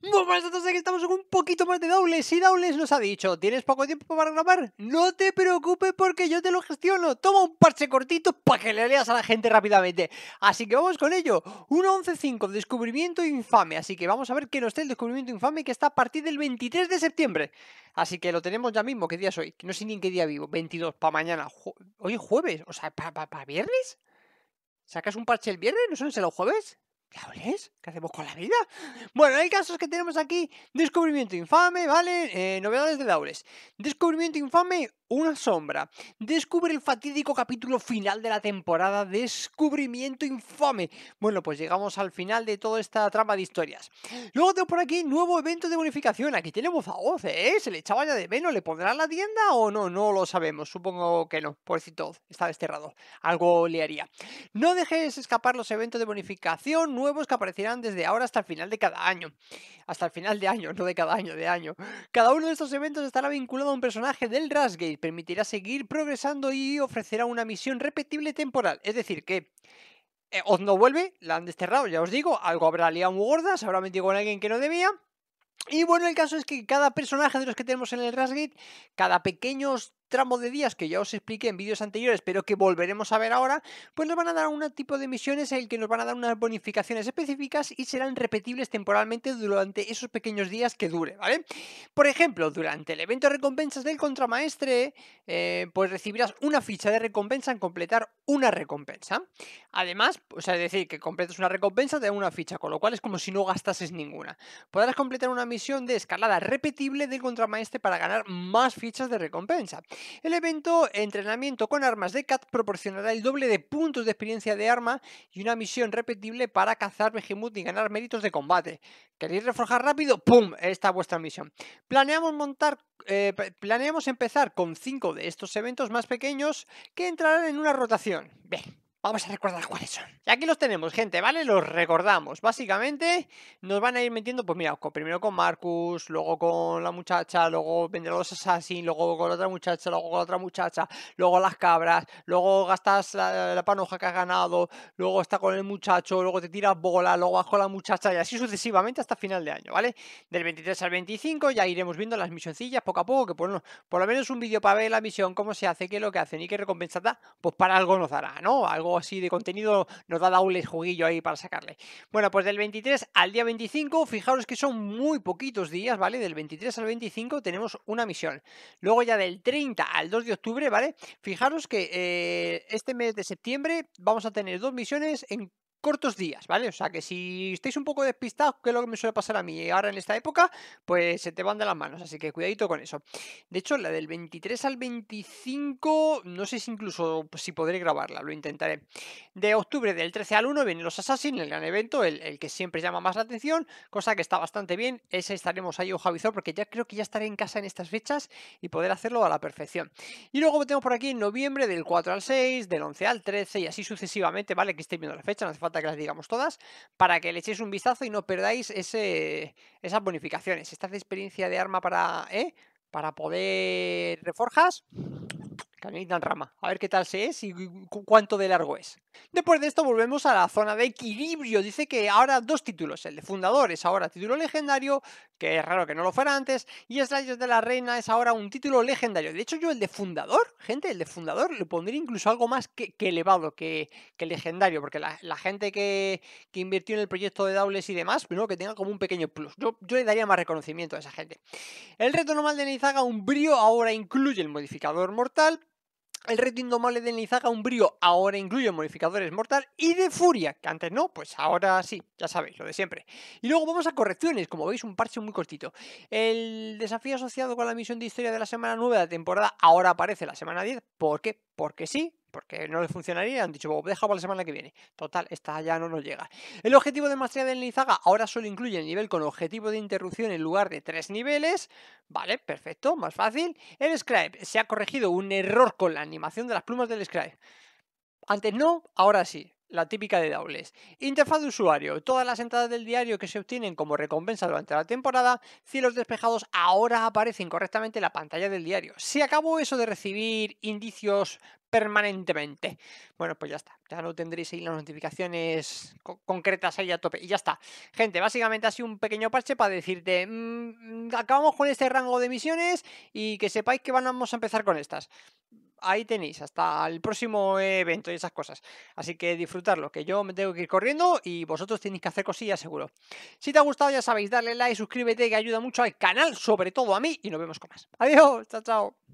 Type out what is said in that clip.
Vamos, buenas a aquí estamos con un poquito más de dobles y doubles nos ha dicho ¿Tienes poco tiempo para grabar? No te preocupes porque yo te lo gestiono Toma un parche cortito para que le leas a la gente rápidamente Así que vamos con ello Un 11.5, descubrimiento infame Así que vamos a ver que nos trae el descubrimiento infame que está a partir del 23 de septiembre Así que lo tenemos ya mismo, ¿qué día es hoy? No sé ni en qué día vivo, 22, para mañana Hoy es jueves, o sea, ¿para viernes? ¿Sacas un parche el viernes? ¿No son ser jueves? ¿Ya ¿Qué hacemos con la vida? Bueno, hay casos que tenemos aquí descubrimiento infame, ¿vale? Eh, novedades de Daules. Descubrimiento infame una sombra, descubre el fatídico capítulo final de la temporada Descubrimiento Infame. Bueno, pues llegamos al final de toda esta trama de historias. Luego tengo por aquí nuevo evento de bonificación. Aquí tenemos a Oz, ¿eh? Se le echaba ya de menos. ¿Le pondrá la tienda o no? No lo sabemos. Supongo que no. Pobrecito todo está desterrado. Algo le haría. No dejes escapar los eventos de bonificación nuevos que aparecerán desde ahora hasta el final de cada año. Hasta el final de año, no de cada año, de año. Cada uno de estos eventos estará vinculado a un personaje del Rasgate permitirá seguir progresando y ofrecerá una misión repetible temporal. Es decir, que eh, os Oz no vuelve, la han desterrado, ya os digo, algo habrá liado un gorda, se habrá metido con alguien que no debía. Y bueno, el caso es que cada personaje de los que tenemos en el Rasgate, cada pequeños tramo de días que ya os expliqué en vídeos anteriores, pero que volveremos a ver ahora, pues nos van a dar un tipo de misiones en el que nos van a dar unas bonificaciones específicas y serán repetibles temporalmente durante esos pequeños días que dure, ¿vale? Por ejemplo, durante el evento de recompensas del contramaestre, eh, pues recibirás una ficha de recompensa en completar una recompensa. Además, o sea, es decir, que completas una recompensa, te da una ficha, con lo cual es como si no gastases ninguna. Podrás completar una misión de escalada repetible del contramaestre para ganar más fichas de recompensa. El evento Entrenamiento con armas de CAT proporcionará el doble de puntos de experiencia de arma y una misión repetible para cazar Behemoth y ganar méritos de combate. ¿Queréis reforjar rápido? ¡Pum! Esta vuestra misión. Planeamos montar eh, planeamos empezar con 5 de estos eventos más pequeños que entrarán en una rotación. Bien, Vamos a recordar cuáles son. Y aquí los tenemos, gente, ¿vale? Los recordamos. Básicamente nos van a ir metiendo, pues mira, primero con Marcus, luego con la muchacha, luego vender los assassins luego con otra muchacha, luego con otra muchacha, luego las cabras, luego gastas la, panoja que has ganado, luego está con el muchacho, luego te tiras bola, luego vas con la muchacha y así sucesivamente hasta final de año, ¿vale? Del 23 al 25 ya iremos viendo las misioncillas poco a poco, que por, por lo menos un vídeo para ver la misión, cómo se hace, qué es lo que hacen y qué recompensa da, pues para algo nos dará, ¿no? Algo así de contenido, nos da daules juguillo ahí para sacarle. Bueno, pues del 23 al día 25, fijaros que son muy poquitos días, ¿vale? Del 23 al 25 tenemos una misión. Luego ya del 30 al 2 de octubre, ¿vale? Fijaros que eh, este mes de septiembre vamos a tener dos misiones en cortos días, ¿vale? O sea que si estáis un poco despistados, que es lo que me suele pasar a mí ahora en esta época, pues se te van de las manos, así que cuidadito con eso. De hecho, la del 23 al 25, no sé si incluso pues, si podré grabarla, lo intentaré. De octubre del 13 al 1 vienen los Assassin's, el gran evento, el, que siempre llama más la atención, cosa que está bastante bien, ese estaremos ahí, avizor porque ya creo que ya estaré en casa en estas fechas y poder hacerlo a la perfección. Y luego tenemos por aquí en noviembre del 4 al 6, del 11 al 13 y así sucesivamente, ¿vale? Que estéis viendo la fecha, no hace falta que las digamos todas, para que le echéis un vistazo y no perdáis ese, esas bonificaciones. Esta de experiencia de arma para, ¿eh? para poder reforjas, Caminita rama. A ver qué tal se es y cuánto de largo es. Después de esto volvemos a la zona de equilibrio. Dice que ahora dos títulos. El de fundador es ahora título legendario, que es raro que no lo fuera antes. Y Slayers de la Reina es ahora un título legendario. De hecho yo el de fundador, gente, el de fundador le pondría incluso algo más que, elevado, que, legendario. Porque la, gente que, que, invirtió en el proyecto de doubles y demás, primero que tenga como un pequeño plus. Yo, yo le daría más reconocimiento a esa gente. El reto normal de Neizaga, un brío, ahora incluye el modificador mortal el reto indomable de Nizaga brío, ahora incluye modificadores mortal y de furia, que antes no, pues ahora sí, ya sabéis, lo de siempre. Y luego vamos a correcciones, como veis, un parche muy cortito. El desafío asociado con la misión de historia de la semana 9 de la temporada ahora aparece la semana 10. ¿Por qué? Porque sí, porque no le funcionaría, han dicho, deja para la semana que viene. Total, esta ya no nos llega. El objetivo de maestría de Nizaga ahora solo incluye el nivel con objetivo de interrupción en lugar de tres niveles. Vale, perfecto, más fácil. El Scribe, se ha corregido un error con la animación de las plumas del Scribe. Antes no, ahora sí la típica de Doubles. Interfaz de usuario. Todas las entradas del diario que se obtienen como recompensa durante la temporada, cielos despejados ahora aparecen correctamente en la pantalla del diario. Se acabó eso de recibir indicios permanentemente. Bueno, pues ya está. Ya no tendréis ahí las notificaciones concretas ahí a tope. Y ya está. Gente, básicamente ha sido un pequeño parche para decirte, mm, mm, acabamos con este rango de misiones y que sepáis que vamos a empezar con estas ahí tenéis, hasta el próximo evento y esas cosas. Así que disfrutarlo, que yo me tengo que ir corriendo y vosotros tenéis que hacer cosillas seguro. Si te ha gustado, ya sabéis, darle like, suscríbete, que ayuda mucho al canal, sobre todo a mí, y nos vemos con más. Adiós, chao, chao.